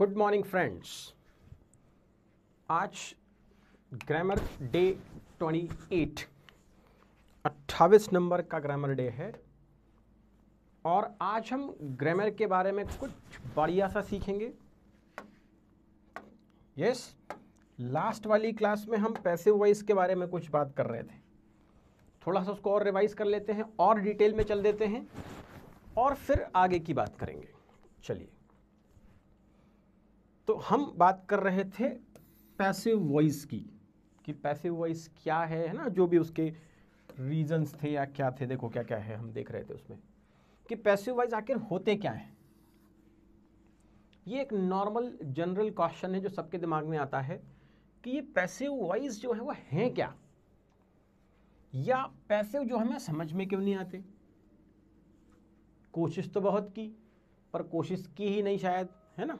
Good morning friends आज grammar day 28 28 number का grammar day है और आज हम ग्रामर के बारे में कुछ बढ़िया सा सीखेंगे यस लास्ट वाली क्लास में हम पैसे वाइज के बारे में कुछ बात कर रहे थे थोड़ा सा उसको और रिवाइज कर लेते हैं और डिटेल में चल देते हैं और फिर आगे की बात करेंगे चलिए तो हम बात कर रहे थे पैसिव वॉइस की कि पैसिव वॉइस क्या है है ना जो भी उसके रीजंस थे या क्या थे देखो क्या क्या है हम देख रहे थे उसमें कि पैसिव वॉइस आखिर होते क्या है ये एक नॉर्मल जनरल क्वेश्चन है जो सबके दिमाग में आता है कि ये पैसिव वॉइस जो है वो है क्या या पैसिव जो हमें समझ में क्यों नहीं आते कोशिश तो बहुत की पर कोशिश की ही नहीं शायद है ना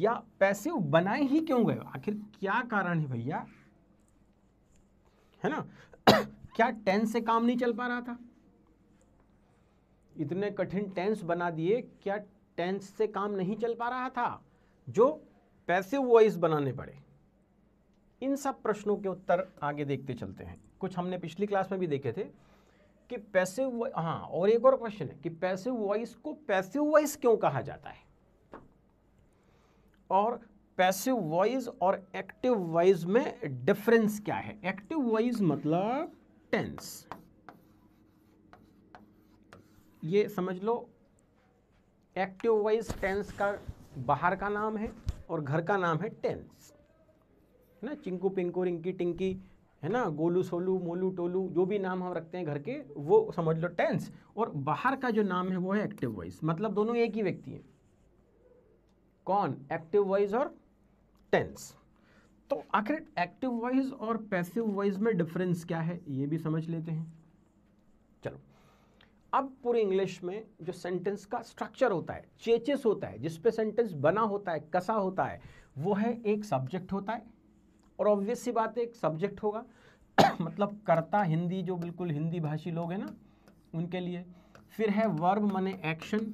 या पैसिव बनाए ही क्यों गए आखिर क्या कारण है भैया है ना क्या टेंस से काम नहीं चल पा रहा था इतने कठिन टेंस बना दिए क्या टेंस से काम नहीं चल पा रहा था जो पैसे वॉइस बनाने पड़े इन सब प्रश्नों के उत्तर आगे देखते चलते हैं कुछ हमने पिछली क्लास में भी देखे थे कि पैसे हाँ और एक और क्वेश्चन है कि पैसे वॉइस को पैसे वॉइस क्यों कहा जाता है और पैसिव वॉइस और एक्टिव वॉइस में डिफरेंस क्या है एक्टिव वॉइस मतलब टेंस ये समझ लो एक्टिव वॉइस टेंस का बाहर का नाम है और घर का नाम है टेंस है ना चिंकू पिंकू रिंकी टिंकी है ना गोलू सोलू मोलू टोलू जो भी नाम हम रखते हैं घर के वो समझ लो टेंस और बाहर का जो नाम है वो है एक्टिव वॉइस मतलब दोनों एक ही व्यक्ति हैं कौन एक्टिव वाइज और टेंस तो आखिर एक्टिव वाइज और पैसिव वाइज में डिफरेंस क्या है ये भी समझ लेते हैं चलो अब पूरे इंग्लिश में जो सेंटेंस का स्ट्रक्चर होता है चेचेस होता है जिसपे सेंटेंस बना होता है कसा होता है वो है एक सब्जेक्ट होता है और ऑब्वियस सी बात है एक सब्जेक्ट होगा मतलब करता हिंदी जो बिल्कुल हिंदी भाषी लोग हैं ना उनके लिए फिर है वर्ब माने एक्शन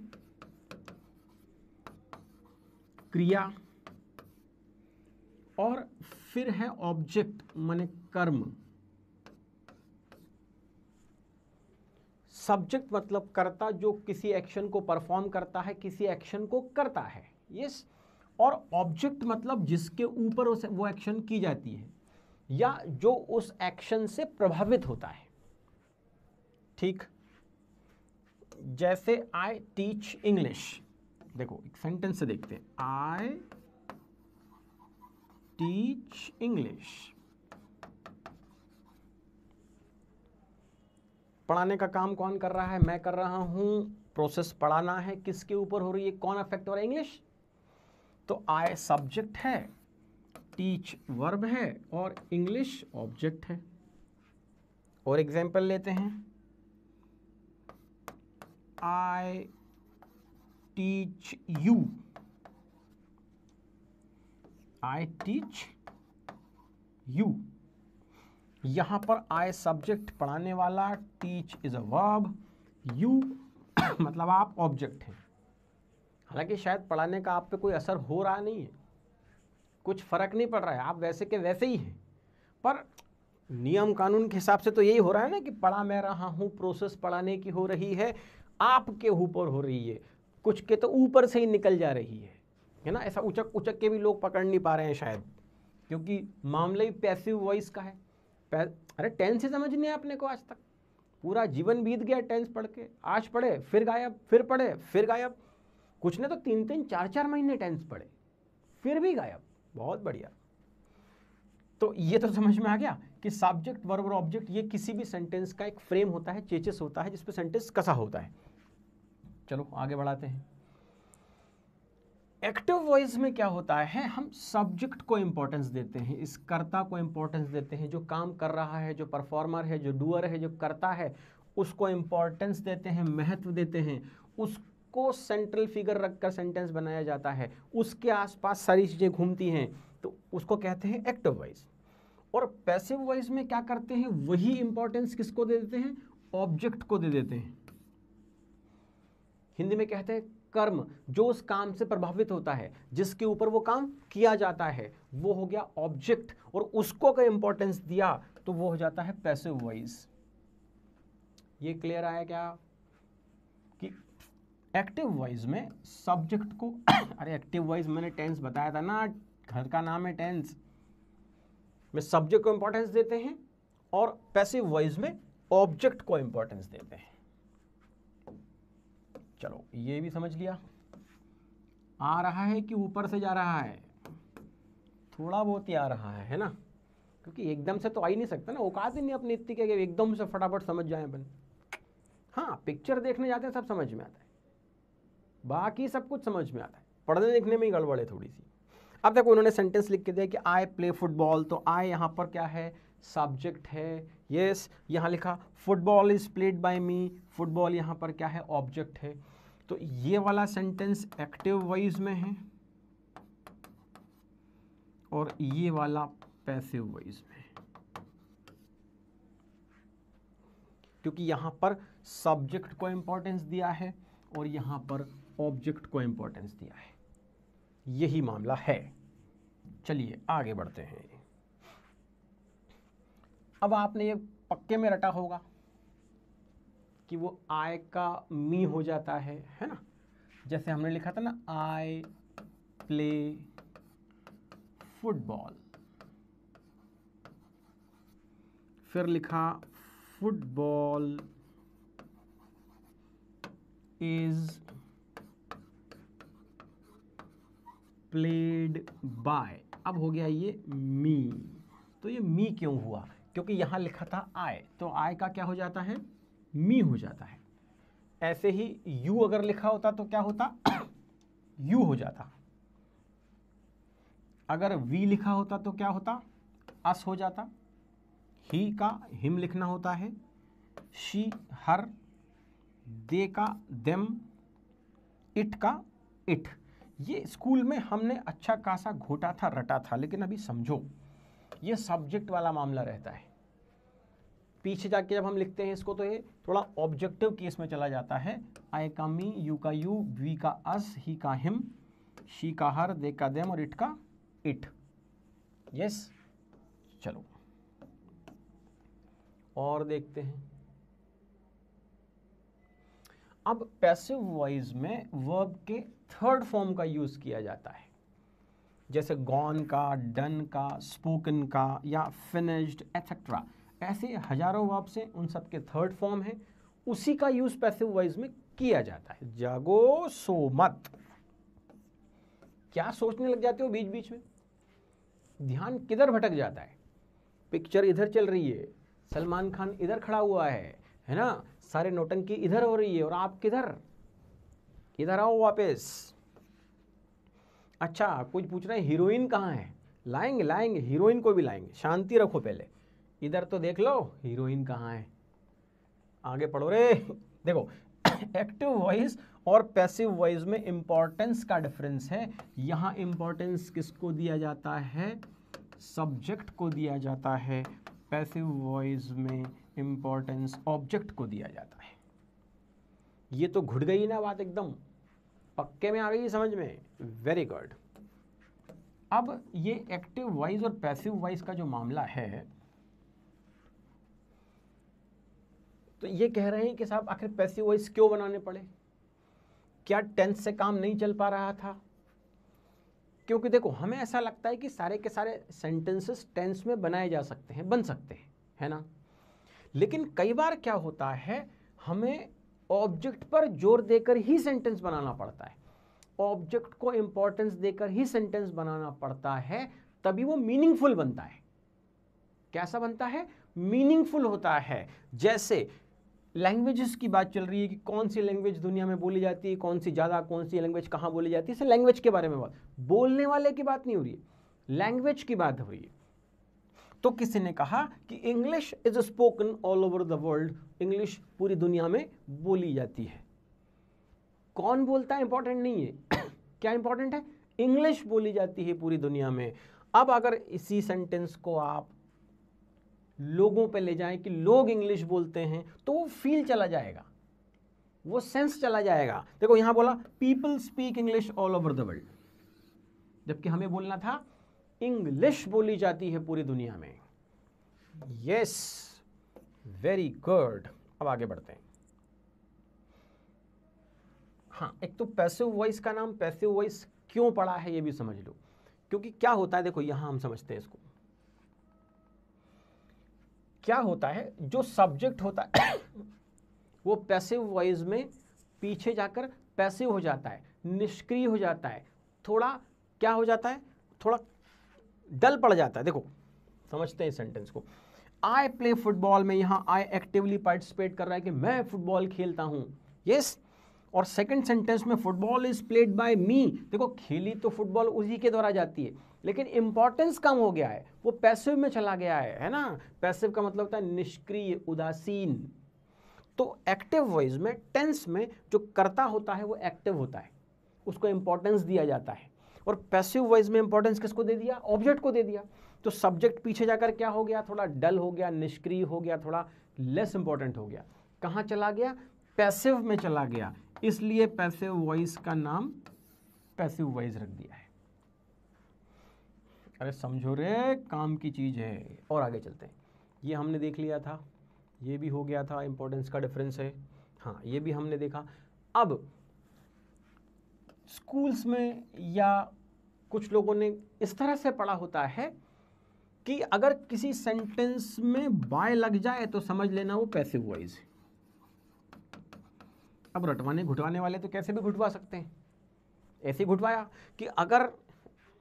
क्रिया और फिर है ऑब्जेक्ट माने कर्म सब्जेक्ट मतलब कर्ता जो किसी एक्शन को परफॉर्म करता है किसी एक्शन को करता है यस और ऑब्जेक्ट मतलब जिसके ऊपर वो एक्शन की जाती है या जो उस एक्शन से प्रभावित होता है ठीक जैसे आई टीच इंग्लिश देखो एक सेंटेंस से देखते हैं आई टीच इंग्लिश पढ़ाने का काम कौन कर रहा है मैं कर रहा हूं प्रोसेस पढ़ाना है किसके ऊपर हो रही है कौन अफेक्ट हो रहा है इंग्लिश तो आई सब्जेक्ट है टीच वर्ब है और इंग्लिश ऑब्जेक्ट है और एग्जाम्पल लेते हैं I teach you I teach you यहां पर आई सब्जेक्ट पढ़ाने वाला teach is a verb you मतलब आप ऑब्जेक्ट हैं हालांकि शायद पढ़ाने का आप पे कोई असर हो रहा नहीं है कुछ फ़र्क नहीं पड़ रहा है आप वैसे के वैसे ही हैं पर नियम कानून के हिसाब से तो यही हो रहा है ना कि पढ़ा मैं रहा हूं प्रोसेस पढ़ाने की हो रही है आपके ऊपर हो रही है कुछ के तो ऊपर से ही निकल जा रही है है ना ऐसा उचक उचक के भी लोग पकड़ नहीं पा रहे हैं शायद क्योंकि मामला ही पैसिव वॉइस का है अरे टेंस ही समझ नहीं आपने को आज तक पूरा जीवन बीत गया टेंस पढ़ के आज पढ़े फिर गायब फिर पढ़े फिर गायब कुछ ने तो तीन तीन चार चार महीने टेंस पढ़े फिर भी गायब बहुत बढ़िया तो ये तो समझ में आ गया कि सब्जेक्ट वर्ब और ऑब्जेक्ट ये किसी भी सेंटेंस का एक फ्रेम होता है चेचेस होता है जिसपे सेंटेंस कसा होता है चलो आगे बढ़ाते हैं एक्टिव वॉइस में क्या होता है हम सब्जेक्ट को इम्पोर्टेंस देते हैं इस कर्ता को इम्पोर्टेंस देते हैं जो काम कर रहा है जो परफॉर्मर है जो डूअर है जो करता है उसको इम्पोर्टेंस देते हैं महत्व देते हैं उसको सेंट्रल फिगर रखकर सेंटेंस बनाया जाता है उसके आसपास सारी चीज़ें घूमती हैं तो उसको कहते हैं एक्टिव वॉइस और पैसिव वॉइस में क्या करते हैं वही इम्पोर्टेंस किसको दे देते हैं ऑब्जेक्ट को दे देते हैं हिंदी में कहते हैं कर्म जो उस काम से प्रभावित होता है जिसके ऊपर वो काम किया जाता है वो हो गया ऑब्जेक्ट और उसको अगर इंपॉर्टेंस दिया तो वो हो जाता है पैसिव वाइज ये क्लियर आया क्या कि एक्टिव वाइज में सब्जेक्ट को अरे एक्टिव वाइज मैंने टेंस बताया था ना घर का नाम है टेंस में सब्जेक्ट को इंपॉर्टेंस देते हैं और पैसिव वाइज में ऑब्जेक्ट को इंपॉर्टेंस देते हैं चलो ये भी समझ लिया आ रहा है कि ऊपर से जा रहा है थोड़ा बहुत ही आ रहा है है ना क्योंकि एकदम से तो आ ही नहीं सकता ना औकात ही नहीं अपनी इतनी के एकदम से फटाफट समझ जाए अपन हाँ पिक्चर देखने जाते हैं सब समझ में आता है बाकी सब कुछ समझ में आता है पढ़ने लिखने में ही गड़बड़ है थोड़ी सी अब तक उन्होंने सेंटेंस लिख के दिया कि आई प्ले फुटबॉल तो आई यहाँ पर क्या है सब्जेक्ट है यस yes, यहाँ लिखा football is played by me football यहाँ पर क्या है ऑब्जेक्ट है तो ये वाला सेंटेंस एक्टिव वाइज में है और ये वाला पैसिव वाइज में क्योंकि यहाँ पर सब्जेक्ट को इम्पोर्टेंस दिया है और यहाँ पर ऑब्जेक्ट को इम्पोर्टेंस दिया है यही मामला है चलिए आगे बढ़ते हैं अब आपने ये पक्के में रटा होगा कि वो आय का मी हो जाता है है ना जैसे हमने लिखा था ना आई प्ले फुटबॉल फिर लिखा फुटबॉल इज प्लेड बाय अब हो गया ये मी तो ये मी क्यों हुआ क्योंकि यहाँ लिखा था आय तो आय का क्या हो जाता है मी हो जाता है ऐसे ही यू अगर लिखा होता तो क्या होता यू हो जाता अगर वी लिखा होता तो क्या होता अस हो जाता ही का हिम लिखना होता है शी हर दे का देम इट का इट ये स्कूल में हमने अच्छा खासा घोटा था रटा था लेकिन अभी समझो ये सब्जेक्ट वाला मामला रहता है पीछे जाके जब हम लिखते हैं इसको तो ये थोड़ा ऑब्जेक्टिव केस में चला जाता है आई का मी यू का यू वी का अस ही का हिम शी का हर दे का देम और इट का इट यस चलो और देखते हैं अब पैसिव वॉइस में वर्ब के थर्ड फॉर्म का यूज़ किया जाता है जैसे गॉन का डन का स्पोकन का या फिनिश्ड एथेट्रा ऐसे हजारों वर्ब्स हैं उन सब के थर्ड फॉर्म है उसी का यूज पैसिव वाइज में किया जाता है जागो सो मत क्या सोचने लग जाते हो बीच बीच में ध्यान किधर भटक जाता है पिक्चर इधर चल रही है सलमान खान इधर खड़ा हुआ है है ना सारे नोटंकी इधर हो रही है और आप किधर इधर आओ वापस अच्छा कुछ पूछ रहे हैं हीरोइन कहाँ है लाएंगे लाएंगे हीरोइन को भी लाएंगे शांति रखो पहले इधर तो देख लो हीरोइन कहाँ है आगे पढ़ो रे देखो एक्टिव वॉइस और पैसिव वॉइस में इम्पोर्टेंस का डिफरेंस है यहाँ इम्पॉर्टेंस किसको दिया जाता है सब्जेक्ट को दिया जाता है पैसिव वॉइस में इम्पोर्टेंस ऑब्जेक्ट को दिया जाता है ये तो घुट गई ना बात एकदम पक्के में आ गई समझ में वेरी गुड अब ये एक्टिव वाइज और पैसिव वाइज का जो मामला है तो ये कह रहे हैं कि साहब आखिर पैसिव वाइज क्यों बनाने पड़े क्या टेंस से काम नहीं चल पा रहा था क्योंकि देखो हमें ऐसा लगता है कि सारे के सारे सेंटेंसेस टेंस में बनाए जा सकते हैं बन सकते हैं है ना लेकिन कई बार क्या होता है हमें ऑब्जेक्ट पर जोर देकर ही सेंटेंस बनाना पड़ता है ऑब्जेक्ट को इंपॉर्टेंस देकर ही सेंटेंस बनाना पड़ता है तभी वो मीनिंगफुल बनता है कैसा बनता है मीनिंगफुल होता है जैसे लैंग्वेजेस की बात चल रही है कि कौन सी लैंग्वेज दुनिया में बोली जाती है कौन सी ज़्यादा कौन सी लैंग्वेज कहाँ बोली जाती है लैंग्वेज के बारे में बात बोलने वाले की बात नहीं हो रही है लैंग्वेज की बात हो रही है तो किसी ने कहा कि English is spoken all over the world English पूरी दुनिया में बोली जाती है कौन बोलता है इंपॉर्टेंट नहीं है क्या इंपॉर्टेंट है इंग्लिश बोली जाती है पूरी दुनिया में अब अगर इसी सेंटेंस को आप लोगों पर ले जाएं कि लोग इंग्लिश बोलते हैं तो वो फील चला जाएगा वो सेंस चला जाएगा देखो यहां बोला people speak English all over the world जबकि हमें बोलना था इंग्लिश बोली जाती है पूरी दुनिया में यस वेरी गुड अब आगे बढ़ते हैं हाँ एक तो पैसिव वॉइस का नाम पैसिव वॉइस क्यों पड़ा है ये भी समझ लो क्योंकि क्या होता है देखो यहां हम समझते हैं इसको क्या होता है जो सब्जेक्ट होता है वो पैसिव वॉइस में पीछे जाकर पैसिव हो जाता है निष्क्रिय हो जाता है थोड़ा क्या हो जाता है थोड़ा डल पड़ जाता है देखो समझते हैं सेंटेंस को आई प्ले फुटबॉल में यहाँ आई एक्टिवली पार्टिसिपेट कर रहा है कि मैं फुटबॉल खेलता हूँ यस yes? और सेकंड सेंटेंस में football is played by me देखो खेली तो फुटबॉल उसी के द्वारा जाती है लेकिन इंपॉर्टेंस कम हो गया है वो पैसिव में चला गया है है ना पैसिव का मतलब होता है निष्क्रिय उदासीन तो एक्टिव वॉइस में टेंस में जो करता होता है वो एक्टिव होता है उसको इंपॉर्टेंस दिया जाता है और पैसिव वाइज में इंपॉर्टेंस किसको दे दिया ऑब्जेक्ट को दे दिया तो सब्जेक्ट पीछे जाकर क्या हो गया थोड़ा डल हो गया निष्क्रिय हो गया थोड़ा लेस इंपॉर्टेंट हो गया कहां चला गया पैसिव में चला गया इसलिए पैसिव वॉइस का नाम पैसिव वॉइस रख दिया है अरे समझो रे काम की चीज़ है और आगे चलते हैं ये हमने देख लिया था ये भी हो गया था इंपॉर्टेंस का डिफरेंस है हाँ ये भी हमने देखा अब स्कूल्स में या कुछ लोगों ने इस तरह से पढ़ा होता है कि अगर किसी सेंटेंस में बाय लग जाए तो समझ लेना वो पैसिव वाइज है अब रटवाने घुटवाने वाले तो कैसे भी घुटवा सकते हैं ऐसे घुटवाया कि अगर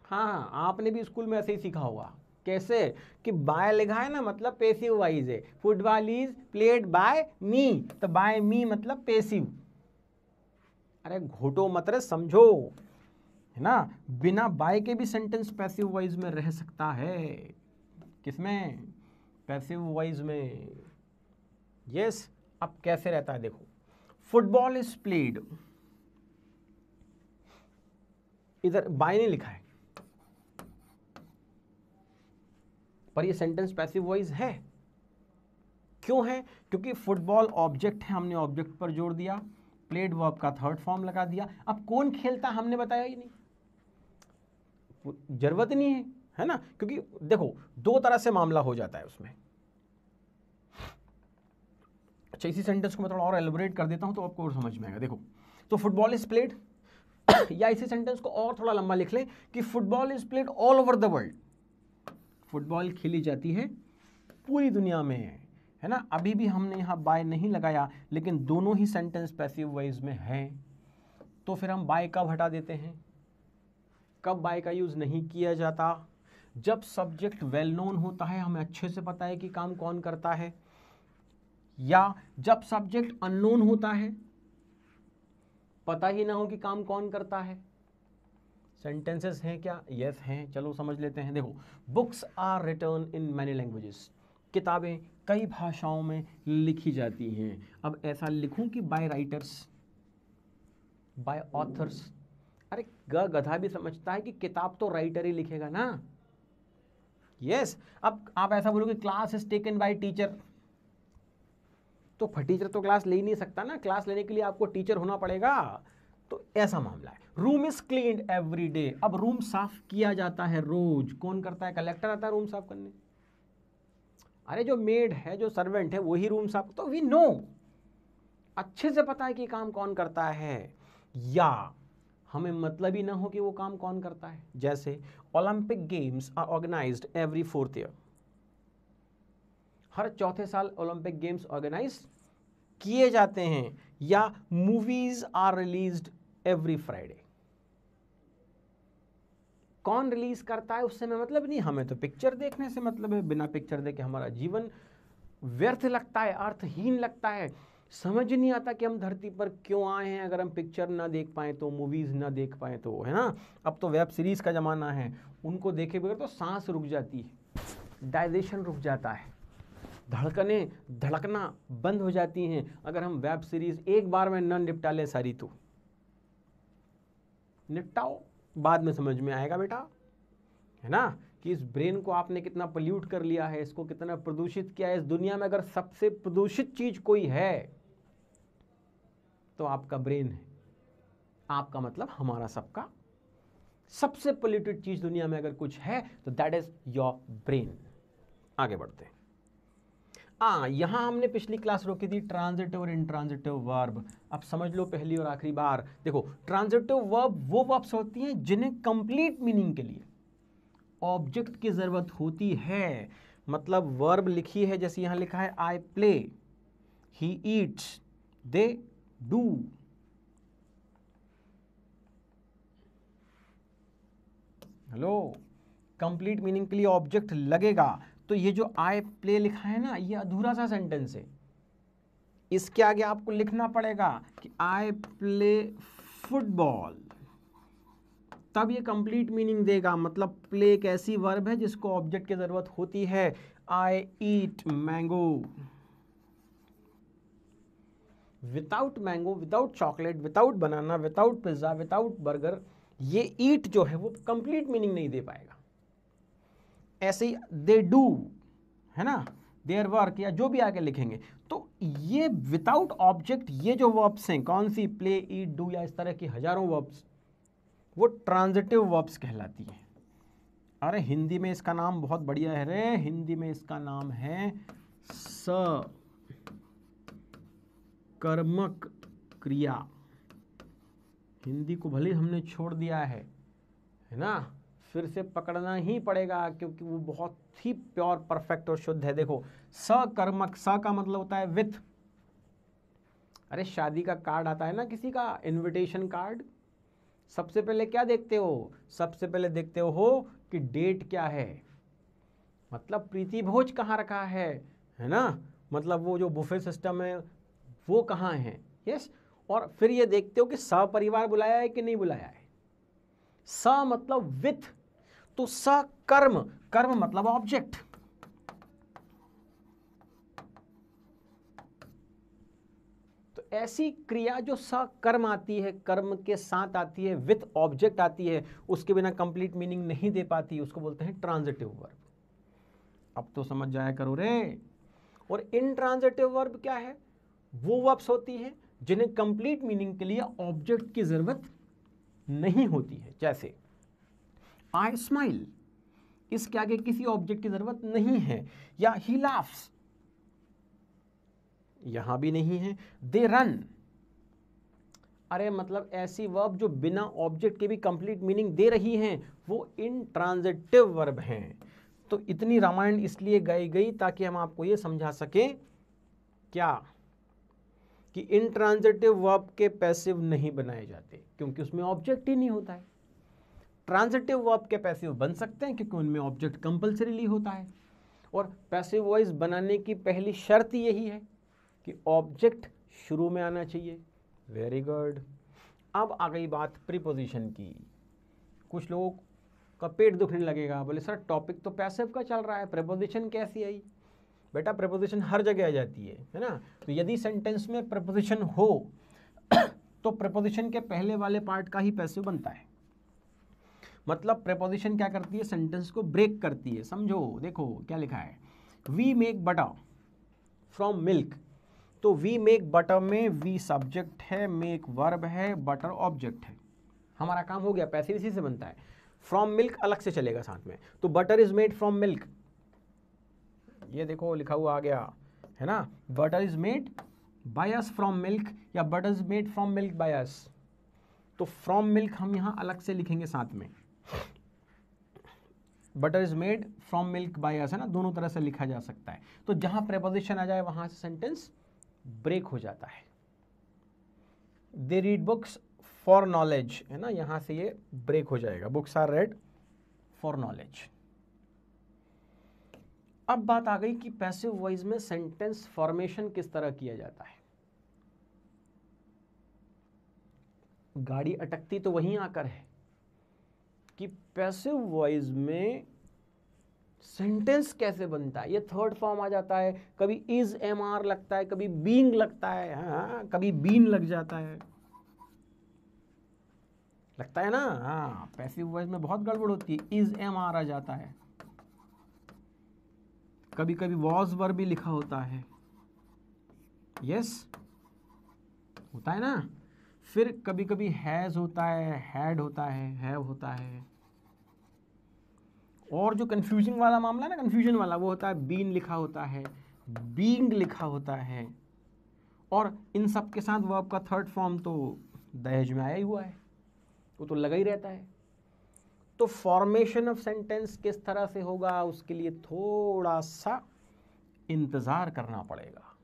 हाँ आपने भी स्कूल में ऐसे ही सीखा होगा कैसे कि बाय लिखा है ना मतलब पैसिव वाइज है football is played by me तो बाय मी मतलब पैसिव अरे घोटो मत रे समझो है ना बिना बाय के भी सेंटेंस पैसिव वाइज में रह सकता है किसमें पैसिव वाइज में यस yes, अब कैसे रहता है देखो फुटबॉल इज प्लेड इधर बाय ने लिखा है पर ये सेंटेंस पैसिव वाइज है क्यों है क्योंकि फुटबॉल ऑब्जेक्ट है हमने ऑब्जेक्ट पर जोड़ दिया प्लेड वर्ब का थर्ड फॉर्म लगा दिया अब कौन खेलता हमने बताया ही नहीं जरूरत नहीं है है ना क्योंकि देखो दो तरह से मामला हो जाता है उसमें अच्छा इसी सेंटेंस को मैं थोड़ा और एलिब्रेट कर देता हूं तो आपको और समझ में आएगा देखो तो फुटबॉल इज प्लेड या इसी सेंटेंस को और थोड़ा लंबा लिख लें कि football is played all over the world football खेली जाती है पूरी दुनिया में है ना अभी भी हमने यहाँ बाय नहीं लगाया लेकिन दोनों ही सेंटेंस पैसिव वाइज में हैं तो फिर हम बाय कब हटा देते हैं कब बाय का यूज़ नहीं किया जाता जब सब्जेक्ट वेल नोन होता है हमें अच्छे से पता है कि काम कौन करता है या जब सब्जेक्ट अननोन होता है पता ही ना हो कि काम कौन करता है सेंटेंसेस हैं क्या यस yes, हैं चलो समझ लेते हैं देखो books are written in many languages किताबें कई भाषाओं में लिखी जाती हैं अब ऐसा लिखूं कि बाय राइटर्स बाय ऑथर्स अरे ग गधा भी समझता है कि किताब तो राइटर ही लिखेगा ना यस yes. अब आप ऐसा बोलोगे class is taken by teacher तो टीचर तो क्लास ले ही नहीं सकता ना क्लास लेने के लिए आपको टीचर होना पड़ेगा तो ऐसा मामला है room is clean every day अब रूम साफ किया जाता है रोज कौन करता है कलेक्टर आता है रूम साफ करने अरे जो मेड है जो सर्वेंट है वही रूम साफ तो वी नो अच्छे से पता है कि काम कौन करता है या हमें मतलब ही ना हो कि वो काम कौन करता है जैसे Olympic games are organise every fourth year हर चौथे साल ओलंपिक गेम्स ऑर्गेनाइज किए जाते हैं या movies are released every Friday कौन रिलीज़ करता है उससे हमें मतलब नहीं हमें तो पिक्चर देखने से मतलब है बिना पिक्चर देखे हमारा जीवन व्यर्थ लगता है अर्थहीन लगता है समझ नहीं आता कि हम धरती पर क्यों आए हैं अगर हम पिक्चर ना देख पाएँ तो मूवीज़ ना देख पाएँ तो है ना अब तो वेब सीरीज़ का ज़माना है उनको देखे बगैर तो सांस रुक जाती है डाइजेशन रुक जाता है धड़कने धड़कना बंद हो जाती हैं अगर हम वेब सीरीज़ एक बार में न निपटा लें सारी तो निपटाओ बाद में समझ में आएगा बेटा है ना कि इस ब्रेन को आपने कितना पल्यूट कर लिया है इसको कितना प्रदूषित किया है इस दुनिया में अगर सबसे प्रदूषित चीज कोई है तो आपका ब्रेन है आपका मतलब हमारा सबका सबसे पोल्यूटेड चीज दुनिया में अगर कुछ है तो दैट इज योर ब्रेन आगे बढ़ते हैं हाँ यहाँ हमने पिछली क्लास रोकी थी ट्रांजिटिव और इंट्रांजिटिव वर्ब अब समझ लो पहली और आखिरी बार देखो ट्रांजिटिव वर्ब वो वर्ब्स होती हैं जिन्हें कंप्लीट मीनिंग के लिए ऑब्जेक्ट की ज़रूरत होती है मतलब वर्ब लिखी है जैसे यहाँ लिखा है I play he eats they do hello complete meaning के लिए ऑब्जेक्ट लगेगा तो ये जो आई प्ले लिखा है ना ये अधूरा सा सेंटेंस है इसके आगे आपको लिखना पड़ेगा कि आई प्ले फुटबॉल तब ये कंप्लीट मीनिंग देगा मतलब प्ले एक ऐसी वर्ब है जिसको ऑब्जेक्ट की ज़रूरत होती है I eat mango without mango without chocolate without banana without pizza without burger ये ईट जो है वो कंप्लीट मीनिंग नहीं दे पाएगा ऐसे ही दे डू है ना देयर वर्क या जो भी आगे लिखेंगे तो ये विदाउट ऑब्जेक्ट ये जो वर्ब्स हैं कौन सी प्ले ईट डू या इस तरह की हजारों वर्ब्स वो ट्रांजिटिव वर्ब्स कहलाती हैं अरे हिंदी में इसका नाम बहुत बढ़िया है रे हिंदी में इसका नाम है स कर्मक क्रिया हिंदी को भले हमने छोड़ दिया है है ना फिर से पकड़ना ही पड़ेगा क्योंकि वो बहुत ही प्योर परफेक्ट और शुद्ध है देखो सकर्मक स का मतलब होता है विथ अरे शादी का कार्ड आता है ना किसी का इनविटेशन कार्ड सबसे पहले क्या देखते हो सबसे पहले देखते हो कि डेट क्या है मतलब प्रीति भोज कहाँ रखा है है ना मतलब वो जो बुफे सिस्टम है वो कहाँ है यस और फिर ये देखते हो कि सपरिवार बुलाया है कि नहीं बुलाया है स मतलब विथ तो सकर्म कर्म मतलब ऑब्जेक्ट तो ऐसी क्रिया जो सकर्म आती है कर्म के साथ आती है विथ ऑब्जेक्ट आती है उसके बिना कंप्लीट मीनिंग नहीं दे पाती उसको बोलते हैं ट्रांजिटिव वर्ब अब तो समझ जाया करो रे और इनट्रांजिटिव वर्ब क्या है वो वर्ब्स होती है जिन्हें कंप्लीट मीनिंग के लिए ऑब्जेक्ट की ज़रूरत नहीं होती है जैसे आई स्माइल इसके आगे किसी ऑब्जेक्ट की ज़रूरत नहीं है या ही लाफ्स यहां भी नहीं है दे रन अरे मतलब ऐसी वर्ब जो बिना ऑब्जेक्ट के भी कंप्लीट मीनिंग दे रही हैं वो इनट्रांजिटिव वर्ब हैं तो इतनी रामायण इसलिए गाई गई ताकि हम आपको ये समझा सकें क्या कि इनट्रांजिटिव वर्ब के पैसिव नहीं बनाए जाते क्योंकि उसमें ऑब्जेक्ट ही नहीं होता है ट्रांजिटिव वर्ब के पैसिव बन सकते हैं क्योंकि उनमें ऑब्जेक्ट कंपल्सरीली होता है और पैसिव वॉइस बनाने की पहली शर्त यही है कि ऑब्जेक्ट शुरू में आना चाहिए वेरी गुड अब आ गई बात प्रीपोजिशन की कुछ लोगों का पेट दुखने लगेगा बोले सर टॉपिक तो पैसिव का चल रहा है प्रपोजिशन कैसी आई बेटा प्रपोजिशन हर जगह आ जाती है है ना तो यदि सेंटेंस में प्रपोजिशन हो तो प्रपोजिशन के पहले वाले पार्ट का ही पैसिव बनता है मतलब प्रपोजिशन क्या करती है सेंटेंस को ब्रेक करती है समझो देखो क्या लिखा है we make butter from milk तो वी मेक बटर में वी सब्जेक्ट है मेक वर्ब है बटर ऑब्जेक्ट है हमारा काम हो गया पैसे इसी से बनता है फ्रॉम मिल्क अलग से चलेगा साथ में तो butter is made from milk ये देखो लिखा हुआ आ गया है ना butter is made by us from milk या butter is made from milk by us तो फ्रॉम मिल्क हम यहां अलग से लिखेंगे साथ में butter is made from milk by है ना दोनों तरह से लिखा जा सकता है तो जहां प्रेपोजिशन आ जाए वहां से सेंटेंस ब्रेक हो जाता है they read books for knowledge है ना यहां से ये ब्रेक हो जाएगा books are read for knowledge अब बात आ गई कि पैसिव वॉइस में सेंटेंस फॉर्मेशन किस तरह किया जाता है गाड़ी अटकती तो वहीं आकर है पैसिव वॉइस में सेंटेंस कैसे बनता है ये थर्ड फॉर्म आ जाता है कभी इज एम आर लगता है कभी बींग लगता है हाँ, हाँ, हाँ कभी बीन लग जाता है लगता है ना हाँ पैसिव वॉइस में बहुत गड़बड़ होती है इज एम आर आ जाता है कभी कभी वॉज वर भी लिखा होता है यस yes? होता है ना फिर कभी कभी हैज़ होता है हैड होता है हैव होता है और जो कन्फ्यूजिंग वाला मामला है ना कन्फ्यूजन वाला वो होता है बीन लिखा होता है बींग लिखा होता है और इन सब के साथ वो आपका थर्ड फॉर्म तो दहेज में आया ही हुआ है वो तो लगा ही रहता है तो फॉर्मेशन ऑफ सेंटेंस किस तरह से होगा उसके लिए थोड़ा सा इंतज़ार करना पड़ेगा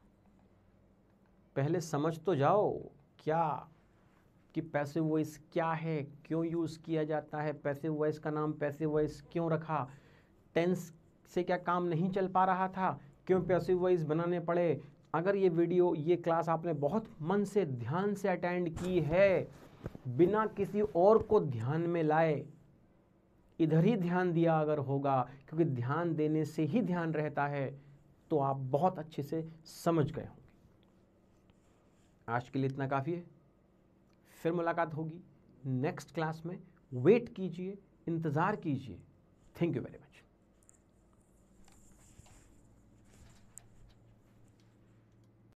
पहले समझ तो जाओ क्या कि पैसे वॉइस क्या है क्यों यूज़ किया जाता है पैसे वॉइस का नाम पैसे वॉइस क्यों रखा टेंस से क्या काम नहीं चल पा रहा था क्यों पैसे वॉइस बनाने पड़े अगर ये वीडियो ये क्लास आपने बहुत मन से ध्यान से अटेंड की है बिना किसी और को ध्यान में लाए इधर ही ध्यान दिया अगर होगा क्योंकि ध्यान देने से ही ध्यान रहता है तो आप बहुत अच्छे से समझ गए होंगे आज के लिए इतना काफ़ी है फिर मुलाकात होगी नेक्स्ट क्लास में वेट कीजिए इंतज़ार कीजिए थैंक यू वेरी मच